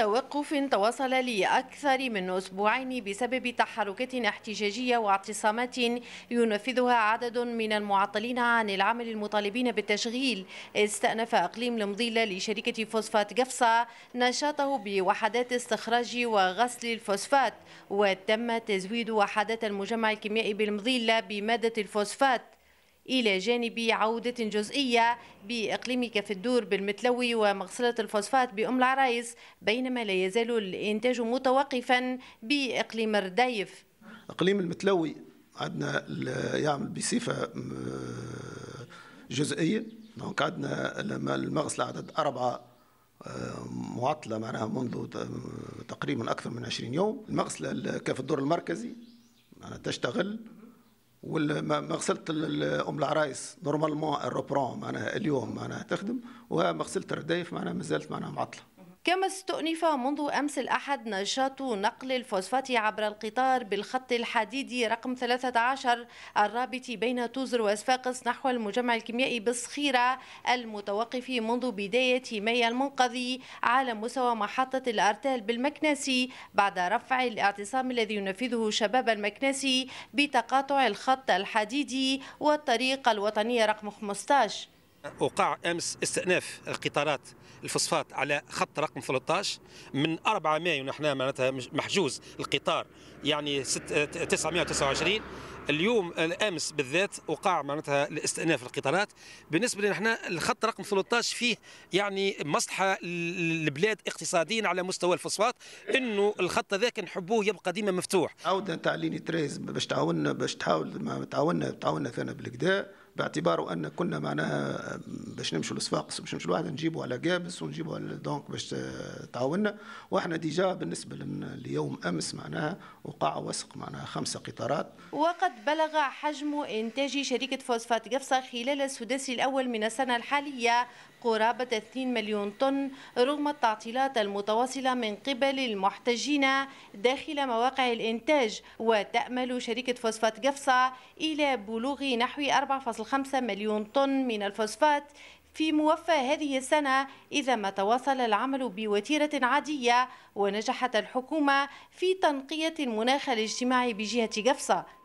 توقف تواصل لأكثر من أسبوعين بسبب تحركات احتجاجية واعتصامات ينفذها عدد من المعطلين عن العمل المطالبين بالتشغيل استأنف أقليم المضيلة لشركة فوسفات قفصة نشاطه بوحدات استخراج وغسل الفوسفات وتم تزويد وحدات المجمع الكيميائي بالمضيلة بمادة الفوسفات إلى جانب عودة جزئية بإقليم كف الدور بالمتلوي ومغسلة الفوسفات بأم العرايس بينما لا يزال الإنتاج متوقفا بإقليم الرديف إقليم المتلوي عندنا يعمل بصفة آه، جزئية دونك عندنا المغسلة عدد أربعة آه، معطلة معناها منذ تقريبا أكثر من 20 يوم المغسلة كف الدور المركزي تشتغل ومغسله ام العرايس نورمالمون الروبرون معناها اليوم معناها تخدم ومغسله الردايف معناها مازالت معناها معطله كما استؤنف منذ أمس الأحد نشاط نقل الفوسفات عبر القطار بالخط الحديدي رقم 13 الرابط بين توزر وسفاقس نحو المجمع الكيميائي بالصخيرة المتوقف منذ بداية ماي المنقضي على مستوى محطة الأرتال بالمكناسي بعد رفع الاعتصام الذي ينفذه شباب المكناسي بتقاطع الخط الحديدي والطريق الوطنية رقم 15 وقع امس استئناف القطارات الفصفات على خط رقم 13 من 4 مايو نحن معناتها محجوز القطار يعني 929 اليوم امس بالذات وقع معناتها الاستئناف القطارات بالنسبه لنا احنا الخط رقم 13 فيه يعني مصلحه للبلاد اقتصاديا على مستوى الفوسفات انه الخط هذاك نحبوه يبقى ديما مفتوح عاود تعليني تريز باش تعاوننا باش تحاول تعاوننا تعاوننا فينا بالكدا باعتباره ان كنا معناها باش نمشوا لصفاقس باش نمشوا لواحد نجيبوا على جابس ونجيبوا على دونك باش تعاوننا واحنا ديجا بالنسبه لليوم امس معناها وقع وسق معناها خمسه قطارات وقد بلغ حجم انتاج شركه فوسفات قفصه خلال السداسي الاول من السنه الحاليه قرابة 2 مليون طن رغم التعطيلات المتواصلة من قبل المحتجين داخل مواقع الإنتاج وتأمل شركة فوسفات قفصة إلى بلوغ نحو 4.5 1.5 مليون طن من الفوسفات في موفى هذه السنة إذا ما تواصل العمل بوتيرة عادية ونجحت الحكومة في تنقية المناخ الاجتماعي بجهة قفصة